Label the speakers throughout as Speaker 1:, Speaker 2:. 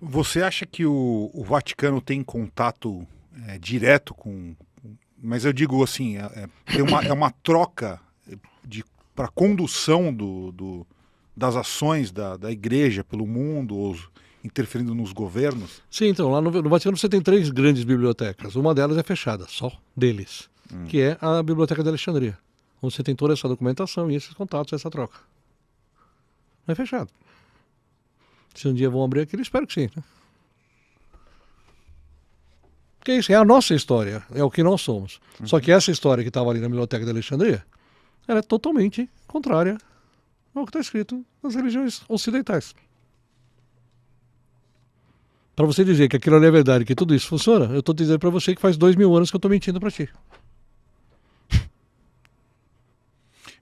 Speaker 1: Você acha que o, o Vaticano tem contato é, direto com. Mas eu digo assim, é, é uma, é uma troca para condução do, do, das ações da, da igreja pelo mundo, ou interferindo
Speaker 2: nos governos? Sim, então, lá no, no Vaticano você tem três grandes bibliotecas. Uma delas é fechada, só deles, hum. que é a Biblioteca de Alexandria, onde você tem toda essa documentação e esses contatos, essa troca. Não é fechado. Se um dia vão abrir aquilo, espero que sim. Né? Porque isso é a nossa história, é o que nós somos. Uhum. Só que essa história que estava ali na Biblioteca de Alexandria, ela é totalmente contrária ao que está escrito nas religiões ocidentais. Para você dizer que aquilo ali é verdade, que tudo isso funciona, eu estou dizendo para você que faz dois mil anos que eu estou mentindo para ti.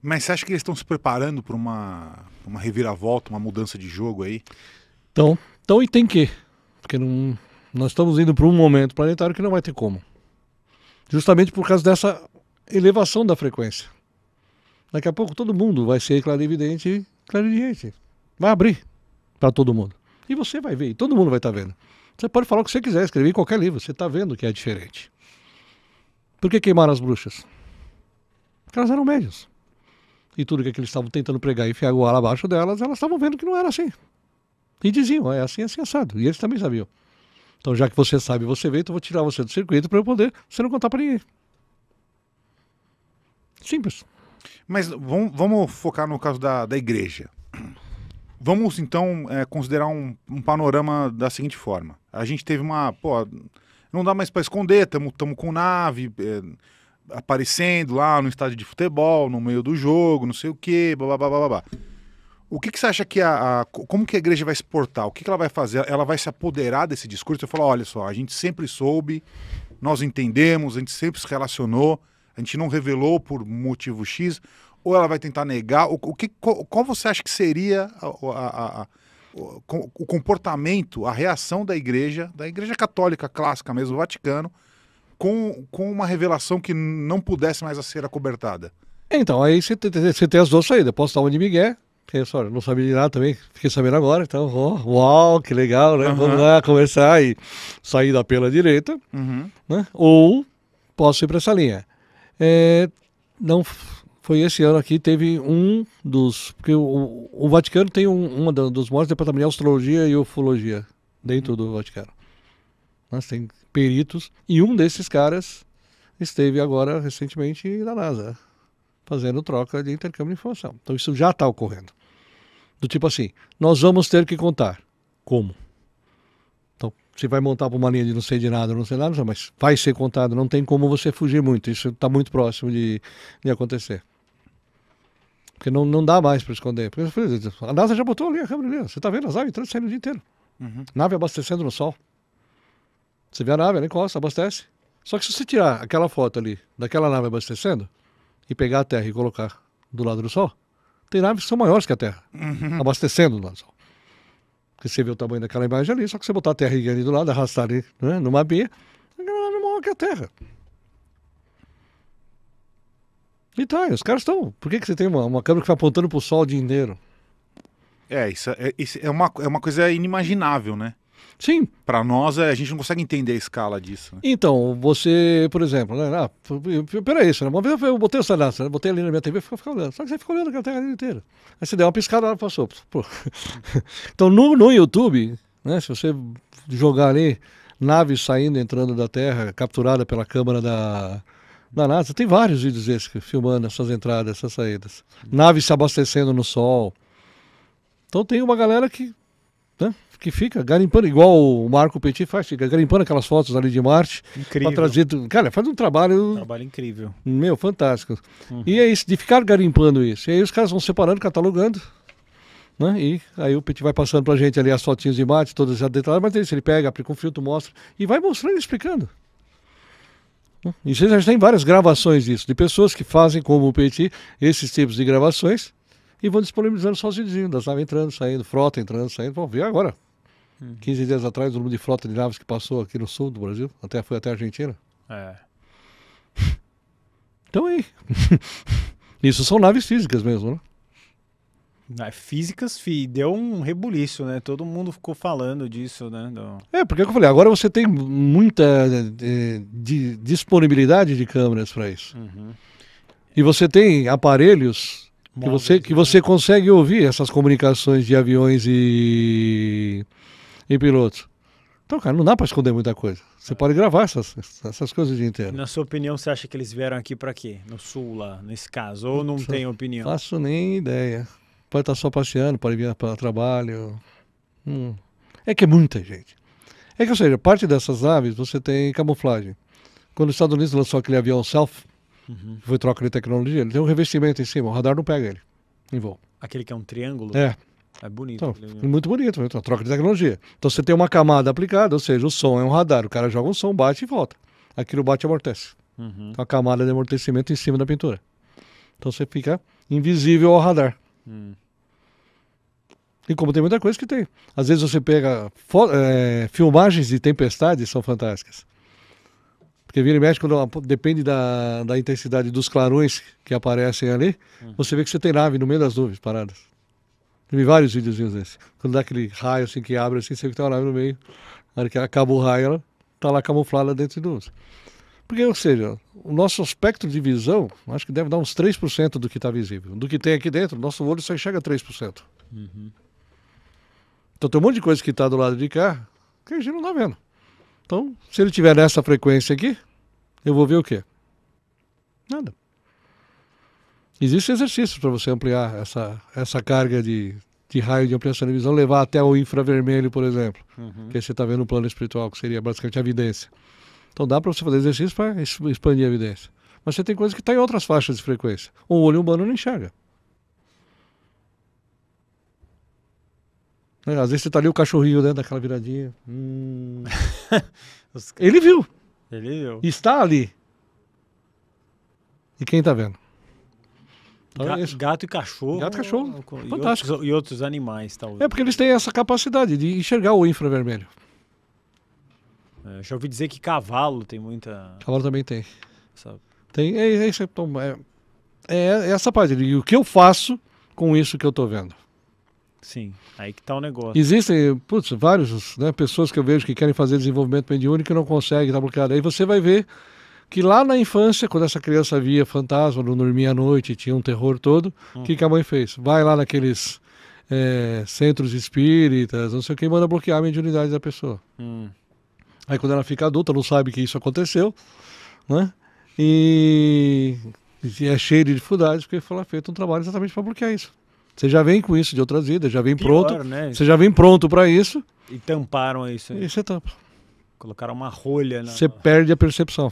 Speaker 2: Mas você acha que eles estão se
Speaker 1: preparando para uma, uma reviravolta, uma mudança de jogo aí?
Speaker 2: Então, então e tem que. Porque não, nós estamos indo para um momento planetário que não vai ter como. Justamente por causa dessa elevação da frequência. Daqui a pouco todo mundo vai ser clarividente e clarividente. Vai abrir para todo mundo. E você vai ver, e todo mundo vai estar tá vendo. Você pode falar o que você quiser, escrever em qualquer livro, você está vendo que é diferente. Por que queimaram as bruxas? Porque elas eram médias. E tudo que, é que eles estavam tentando pregar e enfiar o abaixo delas, elas estavam vendo que não era assim. E diziam, é assim, é assim, assado. E eles também sabiam. Então, já que você sabe, você veio, então eu vou tirar você do circuito para eu poder você não contar para ninguém. Simples. Mas vamos, vamos, focar
Speaker 1: no caso da, da igreja. Vamos então é, considerar um, um, panorama da seguinte forma: a gente teve uma. Pô, não dá mais para esconder, estamos com nave é, aparecendo lá no estádio de futebol, no meio do jogo, não sei o quê, blá blá blá blá blá. O que, que você acha que a, a, Como que a igreja vai exportar? O que, que ela vai fazer? Ela vai se apoderar desse discurso e falar: olha só, a gente sempre soube, nós entendemos, a gente sempre se relacionou, a gente não revelou por motivo X, ou ela vai tentar negar? O, o que, qual, qual, você acha que seria a, a o comportamento, a reação da igreja, da igreja católica clássica mesmo, Vaticano, com, com uma revelação que não pudesse mais ser acobertada?
Speaker 2: Então, aí você tem, tem as duas saídas. Posso estar onde de Miguel Penso, não sabia de nada também, fiquei sabendo agora, então, oh, uau, que legal, né? Uhum. Vamos lá conversar e sair da pela direita, uhum. né? Ou posso ir para essa linha. É, não foi esse ano aqui, teve um dos. Porque o, o Vaticano tem um, um dos maiores departamentos de astrologia e ufologia dentro uhum. do Vaticano. Nós tem peritos, e um desses caras esteve agora recentemente na NASA fazendo troca de intercâmbio de informação. Então isso já está ocorrendo. Do tipo assim, nós vamos ter que contar. Como? Então, se vai montar para uma linha de não sei de nada, não sei nada, mas vai ser contado, não tem como você fugir muito. Isso está muito próximo de, de acontecer. Porque não, não dá mais para esconder. Porque, a NASA já botou ali a câmera ali. Você está vendo as aves entrando saindo o dia inteiro. Uhum. Nave abastecendo no sol. Você vê a nave, ela encosta, abastece. Só que se você tirar aquela foto ali daquela nave abastecendo, e pegar a Terra e colocar do lado do Sol, tem naves que são maiores que a Terra, uhum. abastecendo do lado do Sol. Porque você vê o tamanho daquela imagem ali, só que você botar a Terra ali do lado, arrastar ali né, numa B, ela é maior que a Terra. E tá, os caras estão. Por que, que você tem uma, uma câmera que vai apontando pro sol o dia inteiro? É, isso é, isso é, uma, é uma coisa inimaginável, né?
Speaker 1: Sim. Para nós, é, a gente não consegue entender a escala disso.
Speaker 2: Né? Então, você, por exemplo, né? Ah, peraí, uma vez eu botei o celular, eu botei ali na minha TV e ficava olhando. Só que você ficou olhando a tela inteira. Aí você deu uma piscada, ela passou. Pô. Então, no, no YouTube, né? Se você jogar ali naves saindo, entrando da Terra, capturada pela câmara da, da NASA, tem vários vídeos esses filmando essas entradas, essas saídas. Naves se abastecendo no Sol. Então tem uma galera que né? Que fica garimpando, igual o Marco Petit faz, fica garimpando aquelas fotos ali de Marte. Incrível. Trazer, cara, faz um trabalho.
Speaker 1: trabalho incrível.
Speaker 2: Meu, fantástico. Uhum. E é isso, de ficar garimpando isso. E aí os caras vão separando, catalogando. Né? E aí o Petit vai passando pra gente ali as fotinhas de Marte, todas as detalhes, mas é isso, ele pega, aplica um filtro, mostra e vai mostrando e explicando. Né? E vocês já têm várias gravações disso, de pessoas que fazem como o Petit esses tipos de gravações e vão disponibilizando sozinho das naves entrando, saindo, frota entrando, saindo. Vão ver agora. Hum. 15 dias atrás, o número de frota de naves que passou aqui no sul do Brasil, até foi até a Argentina. É. Então aí. Isso são naves físicas mesmo,
Speaker 1: né? Físicas, fi, deu um rebuliço, né? Todo mundo ficou falando disso, né? Do...
Speaker 2: É, porque é eu falei, agora você tem muita de, eh, de disponibilidade de câmeras para isso. Uhum. E você tem aparelhos que você, que né? você consegue ouvir essas comunicações de aviões e, e pilotos. Então, cara, não dá para esconder muita coisa. Você pode gravar essas, essas coisas o dia inteiro. Na sua
Speaker 1: opinião, você acha que eles vieram aqui para quê? No sul, lá, nesse caso? Ou não, tem opinião? Faço
Speaker 2: nem ideia. Pode estar só passeando, pode vir para trabalho. Hum. É que é muita gente. É que, ou seja, parte dessas aves você tem camuflagem. Quando os Estados Unidos lançou aquele avião Self, Uhum. Foi troca de tecnologia. Ele tem um revestimento em cima, o radar não pega ele em voo.
Speaker 1: Aquele que é um triângulo? É. É bonito. Então, é muito
Speaker 2: bonito, então, troca de tecnologia. Então você tem uma camada aplicada, ou seja, o som é um radar, o cara joga um som, bate e volta. Aquilo bate e amortece. Uhum. Então, a camada de amortecimento em cima da pintura. Então você fica invisível ao radar. Uhum. E como tem muita coisa que tem. Às vezes você pega é, filmagens de tempestades são fantásticas. Porque vira e mexe, quando depende da, da intensidade dos clarões que aparecem ali, uhum. você vê que você tem nave no meio das nuvens paradas. Eu vi vários videozinhos desses. Quando dá aquele raio assim que abre assim, você vê que tem uma nave no meio. Na hora que acaba o raio, ela tá lá camuflada dentro de nuvens. Porque, ou seja, o nosso espectro de visão, acho que deve dar uns 3% do que está visível. Do que tem aqui dentro, nosso olho só enxerga 3%. Uhum. Então tem um monte de coisa que está do lado de cá que a gente não está vendo. Então, se ele tiver nessa frequência aqui, eu vou ver o quê? Nada. Existem exercícios para você ampliar essa, essa carga de, de raio de ampliação de visão, levar até o infravermelho, por exemplo, uhum. que você está vendo no plano espiritual, que seria basicamente a evidência. Então dá para você fazer exercício para expandir a evidência. Mas você tem coisas que estão tá em outras faixas de frequência. O olho humano não enxerga. Né? Às vezes você tá ali o cachorrinho, né? Daquela viradinha. Hum... Ele viu. Ele viu. Está ali. E quem tá vendo?
Speaker 1: Então, Ga é gato e cachorro. Gato e cachorro. E Fantástico. Outros, e outros, animais, talvez. É
Speaker 2: porque eles têm essa capacidade de enxergar o infravermelho.
Speaker 1: É, já ouvi dizer que cavalo tem muita.
Speaker 2: Cavalo também tem. Sabe? Tem. É, é, é, é, é essa parte. E o que eu faço com isso que eu tô vendo?
Speaker 1: Sim, aí que está o negócio. Existem,
Speaker 2: putz, várias né, pessoas que eu vejo que querem fazer desenvolvimento mediúnico e não conseguem, tá bloqueado. Aí você vai ver que lá na infância, quando essa criança via fantasma, não dormia à noite, tinha um terror todo, o hum. que, uhum. que a mãe fez? Vai lá naqueles é, centros espíritas, não sei o que, manda bloquear a mediunidade da pessoa. Hum. Aí quando ela fica adulta, não sabe que isso aconteceu, né? E, e é cheio de dificuldades, porque foi feito um trabalho exatamente para bloquear isso. Você já vem com isso de outras vidas, já vem Pior, pronto. Né? Você já vem pronto para isso.
Speaker 1: E tamparam isso aí. E você tampa. Colocaram uma rolha na. Você
Speaker 2: perde a percepção.